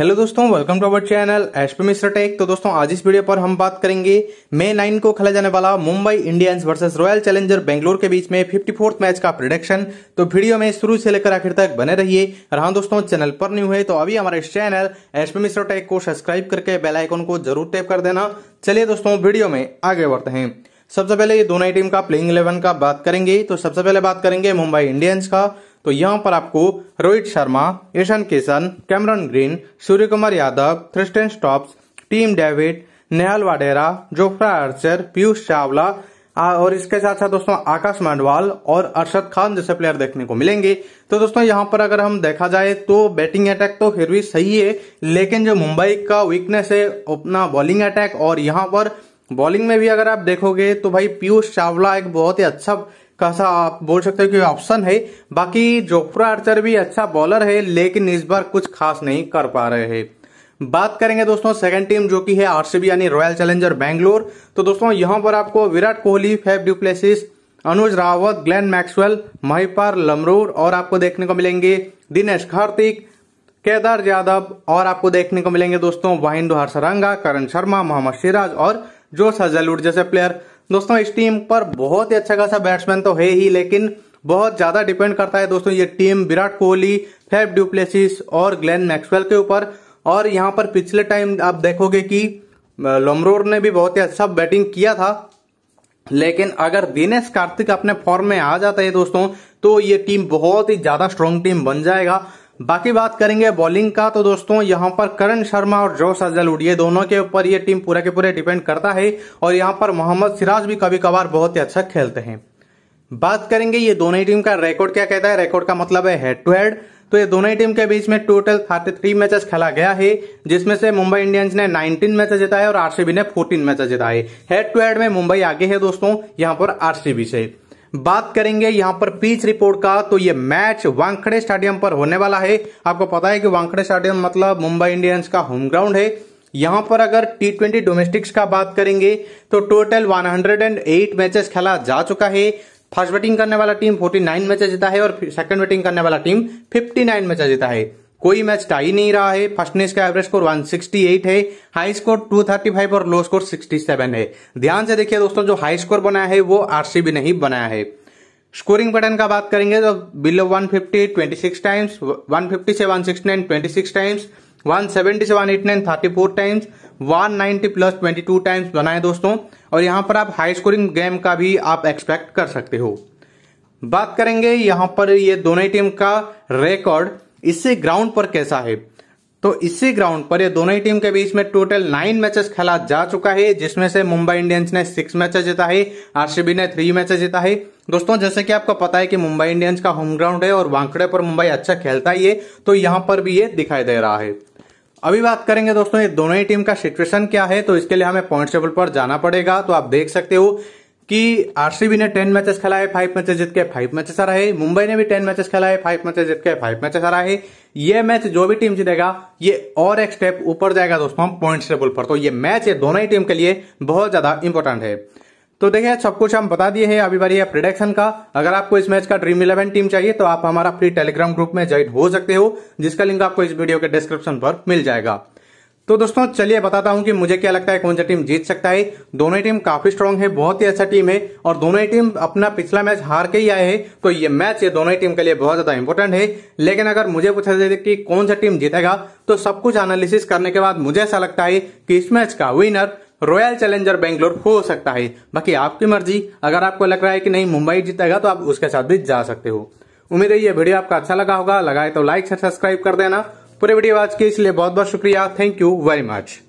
hello दोस्तों welcome to our channel एशपी Mishra tech तो दोस्तों आज इस वीडियो पर हम बात करेंगे मे नाइन को खेला जाने वाला Mumbai Indians versus Royal Challenger Bangalore के बीच में फिफ्टी फोर्थ मैच का प्रोडक्शन तो वीडियो में शुरू से लेकर आखिर तक बने रहिए और हाँ दोस्तों चैनल पर न्यू है तो अभी हमारे इस चैनल एशपी मिश्र टेक को सब्सक्राइब करके बेलाइकोन को जरूर टैप कर देना चलिए दोस्तों वीडियो में आगे बढ़ते हैं सबसे पहले ये दोनों टीम का प्लेइंग इलेवन का बात करेंगे तो सबसे पहले बात करेंगे मुंबई इंडियंस का तो यहाँ पर आपको Rohit Sharma Ishan Kishan Cameron Green Surya Kumar Yadav Tristan Stubbs Tim David Nehal Wadhera Jofra Archer Piyush Chawla और इसके साथ साथ दोस्तों आकाश मांडवाल और अरशद खान जैसे प्लेयर देखने को मिलेंगे तो दोस्तों यहां पर अगर हम देखा जाए तो बैटिंग अटैक तो फिर भी सही है लेकिन जो मुंबई का वीकनेस है अपना बॉलिंग अटैक और यहां पर बॉलिंग में भी अगर आप देखोगे तो भाई पीयूष चावला एक बहुत ही अच्छा कैसा आप बोल सकते हो कि ऑप्शन है बाकी जोफ्रा आर्चर भी अच्छा बॉलर है लेकिन इस बार कुछ खास नहीं कर पा रहे हैं बात करेंगे दोस्तों सेकंड टीम जो कि है आरसीबी यानी रॉयल चैलेंजर बैंगलोर तो दोस्तों यहां पर आपको Virat Kohli Faf du Plessis Anuj Rawat Glenn Maxwell Mahipal Lomror और आपको देखने को मिलेंगे दिनेश कार्तिक केदार यादव और आपको देखने को मिलेंगे दोस्तों वाहिंदु हर्षरंगा करण शर्मा मोहम्मद सिराज और जोश हजलूर जैसे प्लेयर दोस्तों इस टीम पर बहुत ही अच्छा खासा बैट्समैन तो है ही लेकिन बहुत ज्यादा डिपेंड करता है दोस्तों ये team Virat Kohli Faf du Plessis और ग्लेन मैक्सवेल के ऊपर और यहाँ पर पिछले टाइम आप देखोगे कि लोमरोर ने भी बहुत ही अच्छा बैटिंग किया था लेकिन अगर दिनेश कार्तिक अपने फॉर्म में आ जाता है दोस्तों तो ये टीम बहुत ही ज्यादा स्ट्रॉन्ग टीम बन जाएगा बाकी बात करेंगे बॉलिंग का तो दोस्तों यहाँ पर करण शर्मा और जोश अजल उड़िए दोनों के ऊपर ये टीम पूरा के पूरे डिपेंड करता है और यहाँ पर मोहम्मद सिराज भी कभी कभार बहुत ही अच्छा खेलते हैं बात करेंगे ये दोनों ही टीम का रिकॉर्ड क्या कहता है रिकॉर्ड का मतलब है हेड टू हेड तो ये दोनों ही टीम के बीच में टोटल थर्टी थ्री मैचेस खेला गया है जिसमें से मुंबई इंडियंस ने 19 मैच जिताए और आरसीबी ने 14 मैचेस जिताए हेड टू हेड में मुंबई आगे है दोस्तों यहां पर आरसीबी से बात करेंगे यहां पर पीच रिपोर्ट का तो ये मैच वांखड़े स्टेडियम पर होने वाला है आपको पता है कि वांखड़े स्टेडियम मतलब मुंबई इंडियंस का होम ग्राउंड है यहां पर अगर टी ट्वेंटी डोमेस्टिक्स का बात करेंगे तो टोटल 108 मैचेस खेला जा चुका है फर्स्ट बैटिंग करने वाला टीम 49 मैचेस जीता है और सेकंड बैटिंग करने वाला टीम 59 मैचेस जीता है कोई मैच टाई नहीं रहा है फर्स्ट इनिंग्स का एवरेज स्कोर 168 है हाई स्कोर 235 और लो स्कोर 67 है ध्यान से देखिए दोस्तों जो हाई स्कोर बनाया है वो आरसीबी ने ही बनाया है स्कोरिंग पैटर्न का बात करेंगे तो बिलो 150 26 टाइम्स 150 से 169 26 टाइम्स 170 से 189 34 टाइम्स 190 प्लस 22 टाइम्स बनाए दोस्तों और यहाँ पर आप हाई स्कोरिंग गेम का भी आप एक्सपेक्ट कर सकते हो बात करेंगे यहाँ पर ये दोनों टीम का रिकॉर्ड इससे ग्राउंड पर कैसा है तो इसी ग्राउंड पर ये दोनों ही टीम के बीच में टोटल नाइन मैचेस खेला जा चुका है जिसमें से मुंबई इंडियंस ने सिक्स मैचेस जीता है आरसीबी ने थ्री मैचेस जीता है दोस्तों जैसे कि आपको पता है कि मुंबई इंडियंस का होम ग्राउंड है और वांकड़े पर मुंबई अच्छा खेलता ही है तो यहां पर भी ये दिखाई दे रहा है अभी बात करेंगे दोस्तों ये दोनों ही टीम का सिचुएशन क्या है तो इसके लिए हमें पॉइंट टेबल पर जाना पड़ेगा तो आप देख सकते हो कि आरसीबी ने टेन मैचेस खिलाए फाइव मैचेस जीत के फाइव मैचेस है मुंबई ने भी टेन मैचेस है फाइव मैचेस जीत के फाइव मैचेस है ये मैच जो भी टीम जीतेगा ये और एक स्टेप ऊपर जाएगा दोस्तों हम टेबल पर तो ये मैच ये दोनों ही टीम के लिए बहुत ज्यादा इंपॉर्टेंट है तो देखिए सब कुछ हम बता दिए हैं अभी बार प्रिडक्शन का अगर आपको इस मैच का ड्रीम इलेवन टीम चाहिए तो आप हमारा फ्री टेलीग्राम ग्रुप में ज्वाइन हो सकते हो जिसका लिंक आपको इस वीडियो के डिस्क्रिप्शन पर मिल जाएगा तो दोस्तों चलिए बताता हूं कि मुझे क्या लगता है कौन सा टीम जीत सकता है दोनों ही टीम काफी स्ट्रांग है बहुत ही अच्छा टीम है और दोनों ही टीम अपना पिछला मैच हार के ही आए हैं तो ये मैच ये दोनों ही टीम के लिए बहुत ज्यादा इंपॉर्टेंट है लेकिन अगर मुझे पूछा जाए कि कौन सा टीम जीतेगा तो सब कुछ एनालिसिस करने के बाद मुझे ऐसा लगता है कि इस मैच का विनर रॉयल चैलेंजर बेंगलोर हो सकता है बाकी आपकी मर्जी अगर आपको लग रहा है कि नहीं मुंबई जीतेगा तो आप उसके साथ भी जा सकते हो उम्मीद है ये वीडियो आपका अच्छा लगा होगा लगाए तो लाइक सब्सक्राइब कर देना पूरे वीडियो आज के इसलिए बहुत बहुत शुक्रिया थैंक यू वेरी मच